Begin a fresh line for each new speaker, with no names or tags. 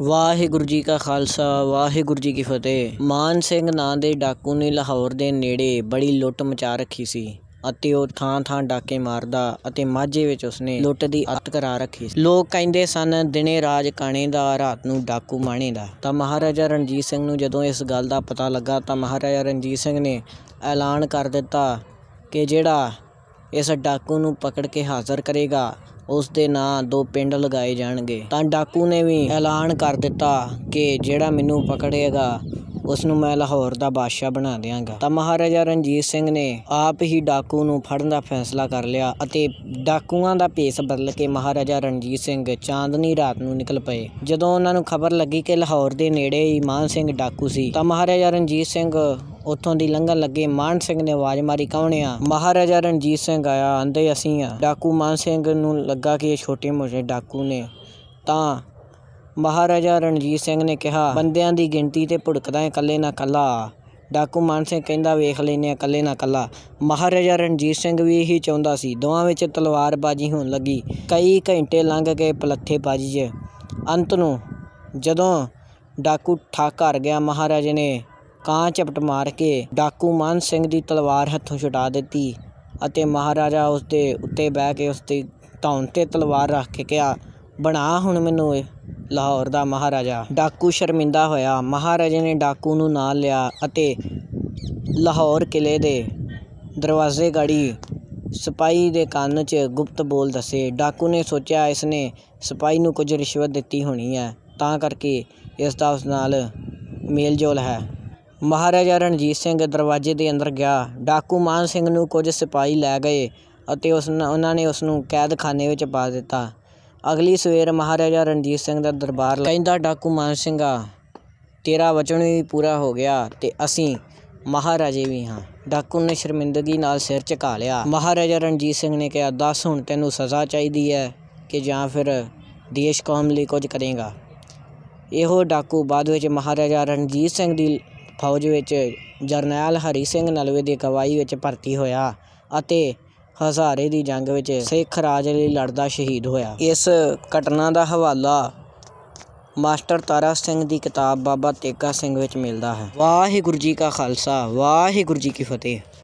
ਵਾਹਿਗੁਰੂ ਜੀ ਕਾ ਖਾਲਸਾ ਵਾਹਿਗੁਰੂ ਜੀ ਕੀ ਫਤਿਹ ਮਾਨ ਸਿੰਘ ਨਾਂ ਦੇ ਡਾਕੂ ਨੇ ਲਾਹੌਰ ਦੇ ਨੇੜੇ ਬੜੀ ਲੁੱਟ ਮਚਾ ਰੱਖੀ ਸੀ ਅਤੇ ਉਹ ਥਾਂ ਥਾਂ ਡਾਕੇ ਮਾਰਦਾ ਅਤੇ ਮਾਝੇ ਵਿੱਚ ਉਸਨੇ ਲੁੱਟ ਦੀ ਅੱਤ ਕਰਾ ਰੱਖੀ ਲੋਕ ਕਹਿੰਦੇ ਸਨ ਦਿਨੇ ਰਾਜ ਕਾਣੇ ਦਾ ਰਾਤ ਨੂੰ ਡਾਕੂ ਮਾਣੇ ਦਾ ਤਾਂ ਮਹਾਰਾਜਾ ਰਣਜੀਤ ਸਿੰਘ ਨੂੰ ਜਦੋਂ ਇਸ ਗੱਲ ਦਾ ਪਤਾ ਲੱਗਾ ਤਾਂ ਮਹਾਰਾਜਾ ਰਣਜੀਤ ਸਿੰਘ ਨੇ ਐਲਾਨ ਕਰ ਦਿੱਤਾ ਕਿ ਜਿਹੜਾ ਇਸ ਡਾਕੂ ਨੂੰ ਪਕੜ ਕੇ ਹਾਜ਼ਰ ਕਰੇਗਾ ਉਸ ਦੇ ਨਾਂ ਦੋ ਪਿੰਡ ਲਗਾਏ ਜਾਣਗੇ ਤਾਂ ਡਾਕੂ ਨੇ ਵੀ ਐਲਾਨ ਕਰ ਦਿੱਤਾ ਕਿ ਜਿਹੜਾ ਮੈਨੂੰ ਪਕੜੇਗਾ ਉਸ ਨੂੰ ਮੈਂ ਲਾਹੌਰ ਦਾ ਬਾਦਸ਼ਾਹ ਬਣਾ ਦਿਆਂਗਾ ਤਾਂ ਮਹਾਰਾਜਾ ਰਣਜੀਤ ਸਿੰਘ ਨੇ ਆਪ ਹੀ ਡਾਕੂ ਨੂੰ ਫੜਨ ਦਾ ਫੈਸਲਾ ਕਰ ਲਿਆ ਅਤੇ ਡਾਕੂਆਂ ਦਾ ਭੇਸ ਬਦਲ ਕੇ ਮਹਾਰਾਜਾ ਰਣਜੀਤ ਸਿੰਘ ਚਾਂਦਨੀ ਰਾਤ ਨੂੰ ਨਿਕਲ ਪਏ ਜਦੋਂ ਉਹਨਾਂ ਨੂੰ ਖਬਰ ਲੱਗੀ ਕਿ ਲਾਹੌਰ ਦੇ ਨੇੜੇ ਹੀ ਮਾਨ ਸਿੰਘ ਡਾਕੂ ਸੀ ਤਾਂ ਮਹਾਰਾਜਾ ਰਣਜੀਤ ਸਿੰਘ ਉੱਥੋਂ ਦੀ ਲੰਘਣ ਲੱਗੇ ਮਾਨ ਸਿੰਘ ਨੇ ਆਵਾਜ਼ ਮਾਰੀ ਕੌਣ ਮਹਾਰਾਜਾ ਰਣਜੀਤ ਸਿੰਘ ਆਇਆ ਅੰਦੇ ਅਸੀਂ ਆ ਡਾਕੂ ਮਾਨ ਸਿੰਘ ਨੂੰ ਲੱਗਾ ਕਿ ਇਹ ਛੋਟੇ ਮੋਟੇ ਡਾਕੂ ਨੇ ਤਾਂ ਮਹਾਰਾਜਾ ਰਣਜੀਤ ਸਿੰਘ ਨੇ ਕਿਹਾ ਬੰਦਿਆਂ ਦੀ ਗਿਣਤੀ ਤੇ ਭੁੜਕਦਾ ਹੈ ਇਕੱਲੇ ਨਾ ਕੱਲਾ ਡਾਕੂ ਮਾਨ ਸਿੰਘ ਕਹਿੰਦਾ ਵੇਖ ਲੈਨੇ ਆ ਇਕੱਲੇ ਨਾ ਕੱਲਾ ਮਹਾਰਾਜਾ ਰਣਜੀਤ ਸਿੰਘ ਵੀ ਇਹੀ ਚਾਹੁੰਦਾ ਸੀ ਦੋਵਾਂ ਵਿੱਚ ਤਲਵਾਰਬਾਜ਼ੀ ਹੋਣ ਲੱਗੀ ਕਈ ਘੰਟੇ ਲੰਘ ਗਏ ਪਲੱਠੇਬਾਜ਼ੀ 'ਚ ਅੰਤ ਨੂੰ ਜਦੋਂ ਡਾਕੂ ਠਾਕਰ ਕਰ ਗਿਆ ਮਹਾਰਾਜੇ ਨੇ ਕਾਂ ਚਪਟ ਮਾਰ ਕੇ ਡਾਕੂ ਮਾਨ ਸਿੰਘ ਦੀ ਤਲਵਾਰ ਹੱਥੋਂ ਛੁਡਾ ਦਿੱਤੀ ਅਤੇ ਮਹਾਰਾਜਾ ਉਸ ਦੇ ਉੱਤੇ ਬਹਿ ਕੇ ਉਸ ਦੀ ਧੌਣ ਤੇ ਤਲਵਾਰ ਰੱਖ ਕੇ ਕਿਹਾ ਬਣਾ ਹੁਣ ਮੈਨੂੰ ਲਾਹੌਰ ਦਾ ਮਹਾਰਾਜਾ ਡਾਕੂ ਸ਼ਰਮਿੰਦਾ ਹੋਇਆ ਮਹਾਰਾਜੇ ਨੇ ਡਾਕੂ ਨੂੰ ਨਾਲ ਲਿਆ ਅਤੇ ਲਾਹੌਰ ਕਿਲੇ ਦੇ ਦਰਵਾਜ਼ੇ ਗੜੀ ਸਪਾਈ ਦੇ ਕੰਨ 'ਚ ਗੁਪਤ ਬੋਲ ਦੱਸੇ ਡਾਕੂ ਨੇ ਸੋਚਿਆ ਇਸ ਨੇ ਸਪਾਈ ਨੂੰ ਕੁਝ ਰਿਸ਼ਵਤ ਦਿੱਤੀ ਹੋਣੀ ਹੈ ਤਾਂ ਕਰਕੇ ਇਸ ਦਾ ਉਸ ਨਾਲ ਮੇਲਜੋਲ ਹੈ ਮਹਾਰਾਜਾ ਰਣਜੀਤ ਸਿੰਘ ਦਰਵਾਜ਼ੇ ਦੇ ਅੰਦਰ ਗਿਆ ਡਾਕੂ ਮਾਨ ਸਿੰਘ ਨੂੰ ਕੁਝ ਸਿਪਾਹੀ ਲੈ ਗਏ ਅਤੇ ਉਸ ਉਹਨਾਂ ਨੇ ਉਸ ਨੂੰ ਕੈਦਖਾਨੇ ਵਿੱਚ ਪਾ ਦਿੱਤਾ ਅਗਲੀ ਸਵੇਰ ਮਹਾਰਾਜਾ ਰਣਜੀਤ ਸਿੰਘ ਦਾ ਦਰਬਾਰ ਕਹਿੰਦਾ ਡਾਕੂ ਮਾਨ ਸਿੰਘਾ ਤੇਰਾ ਵਚਨ ਵੀ ਪੂਰਾ ਹੋ ਗਿਆ ਤੇ ਅਸੀਂ ਮਹਾਰਾਜੇ ਵੀ ਹਾਂ ਡਾਕੂ ਨੇ ਸ਼ਰਮਿੰਦਗੀ ਨਾਲ ਸਿਰ ਝੁਕਾ ਲਿਆ ਮਹਾਰਾਜਾ ਰਣਜੀਤ ਸਿੰਘ ਨੇ ਕਿਹਾ ਦੱਸ ਹੁਣ ਤੈਨੂੰ ਸਜ਼ਾ ਚਾਹੀਦੀ ਹੈ ਕਿ ਜਾਂ ਫਿਰ ਦੇਸ਼ ਕੌਮ ਲਈ ਕੁਝ ਕਰੇਗਾ ਇਹੋ ਡਾਕੂ ਬਾਅਦ ਵਿੱਚ ਮਹਾਰਾਜਾ ਰਣਜੀਤ ਸਿੰਘ ਦੀ ਫੌਜ ਵਿੱਚ ਜਰਨੈਲ ਹਰੀ ਸਿੰਘ ਨਲਵੇ ਦੀ ਕਵਾਈ ਵਿੱਚ ਭਰਤੀ ਹੋਇਆ ਅਤੇ ਹਜ਼ਾਰੇ ਦੀ ਜੰਗ ਵਿੱਚ ਸਿੱਖ ਰਾਜ ਲਈ ਲੜਦਾ ਸ਼ਹੀਦ ਹੋਇਆ ਇਸ ਘਟਨਾ ਦਾ ਹਵਾਲਾ ਮਾਸਟਰ ਤਾਰਾ ਸਿੰਘ ਦੀ ਕਿਤਾਬ ਬਾਬਾ ਤੇਗਾ ਸਿੰਘ ਵਿੱਚ ਮਿਲਦਾ ਹੈ ਵਾਹਿਗੁਰੂ ਜੀ ਕਾ ਖਾਲਸਾ ਵਾਹਿਗੁਰੂ ਜੀ ਕੀ ਫਤਿਹ